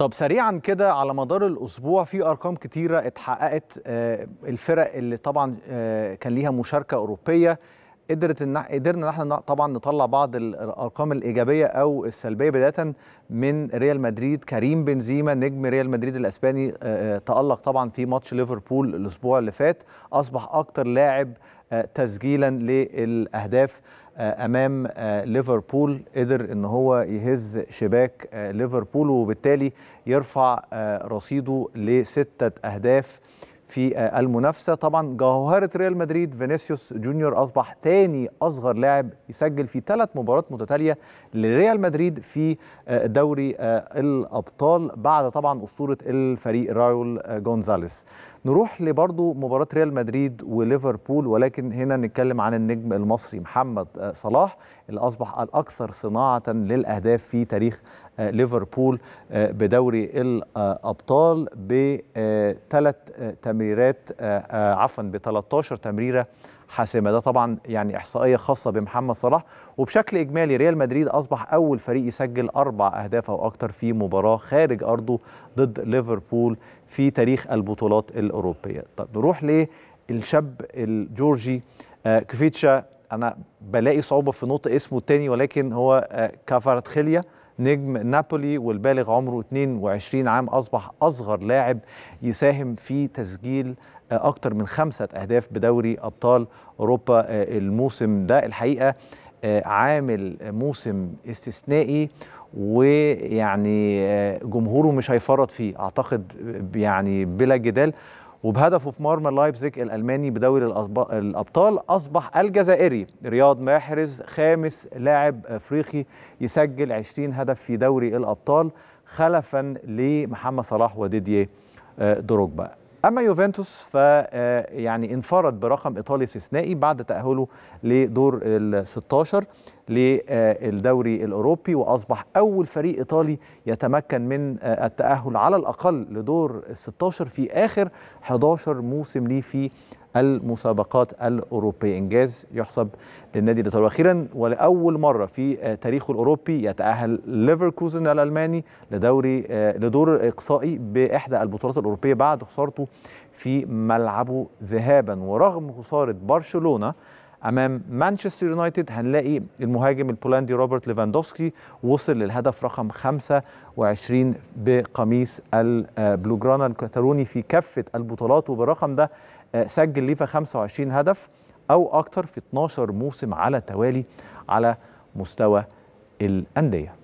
طب سريعا كده على مدار الاسبوع في ارقام كتيره اتحققت آه، الفرق اللي طبعا آه، كان ليها مشاركه اوروبيه قدرت ان قدرنا ان احنا طبعا نطلع بعض الارقام الايجابيه او السلبيه بدايه من ريال مدريد كريم بنزيما نجم ريال مدريد الاسباني آه، تالق طبعا في ماتش ليفربول الاسبوع اللي فات اصبح اكتر لاعب آه، تسجيلا للاهداف آه، امام آه، ليفربول قدر ان هو يهز شباك ليفربول وبالتالي يرفع رصيده لسته اهداف في آه، المنافسه طبعا جوهره ريال مدريد فينيسيوس جونيور اصبح تاني اصغر لاعب يسجل في ثلاث مباريات متتاليه لريال مدريد في آه، دوري آه، الابطال بعد طبعا اسطوره الفريق رايول جونزاليس نروح لبرضو مباراة ريال مدريد وليفربول ولكن هنا نتكلم عن النجم المصري محمد صلاح اللي اصبح الاكثر صناعه للاهداف في تاريخ آه، ليفربول آه، بدوري الابطال بثلاث آه، تمريرات عفوا ب 13 تمريره حاسمه ده طبعا يعني احصائيه خاصه بمحمد صلاح وبشكل اجمالي ريال مدريد اصبح اول فريق يسجل اربع اهداف او اكثر في مباراه خارج ارضه ضد ليفربول في تاريخ البطولات الاوروبيه طب نروح للشاب الجورجي كفيتشا انا بلاقي صعوبه في نطق اسمه الثاني ولكن هو آه، كافارتخيليا نجم نابولي والبالغ عمره 22 عام اصبح اصغر لاعب يساهم في تسجيل آه، اكثر من خمسه اهداف بدوري ابطال اوروبا آه، الموسم ده الحقيقه عامل موسم استثنائي ويعني جمهوره مش هيفرط فيه اعتقد يعني بلا جدال وبهدفه في مرمى لايبزيج الالماني بدوري الابطال اصبح الجزائري رياض محرز خامس لاعب افريقي يسجل 20 هدف في دوري الابطال خلفا لمحمد صلاح وديديه آه، دروجبا اما يوفنتوس آه، يعني انفرد برقم ايطالي استثنائي بعد تاهله لدور ال 16 للدوري آه، الاوروبي واصبح اول فريق ايطالي يتمكن من آه، التاهل على الاقل لدور ال 16 في اخر 11 موسم ليه في المسابقات الأوروبية إنجاز يحسب للنادي الإيطالي وأخيرا ولأول مرة في آه، تاريخه الأوروبي يتأهل ليفركوزن الألماني لدوري آه، لدور إقصائي بإحدى البطولات الأوروبية بعد خسارته في ملعبه ذهابا ورغم خسارة برشلونة امام مانشستر يونايتد هنلاقي المهاجم البولندي روبرت ليفاندوفسكي وصل للهدف رقم 25 بقميص البلوجرانا الكتالوني في كافه البطولات وبالرقم ده آه، سجل ليفا 25 هدف او اكتر في 12 موسم على التوالي على مستوى الانديه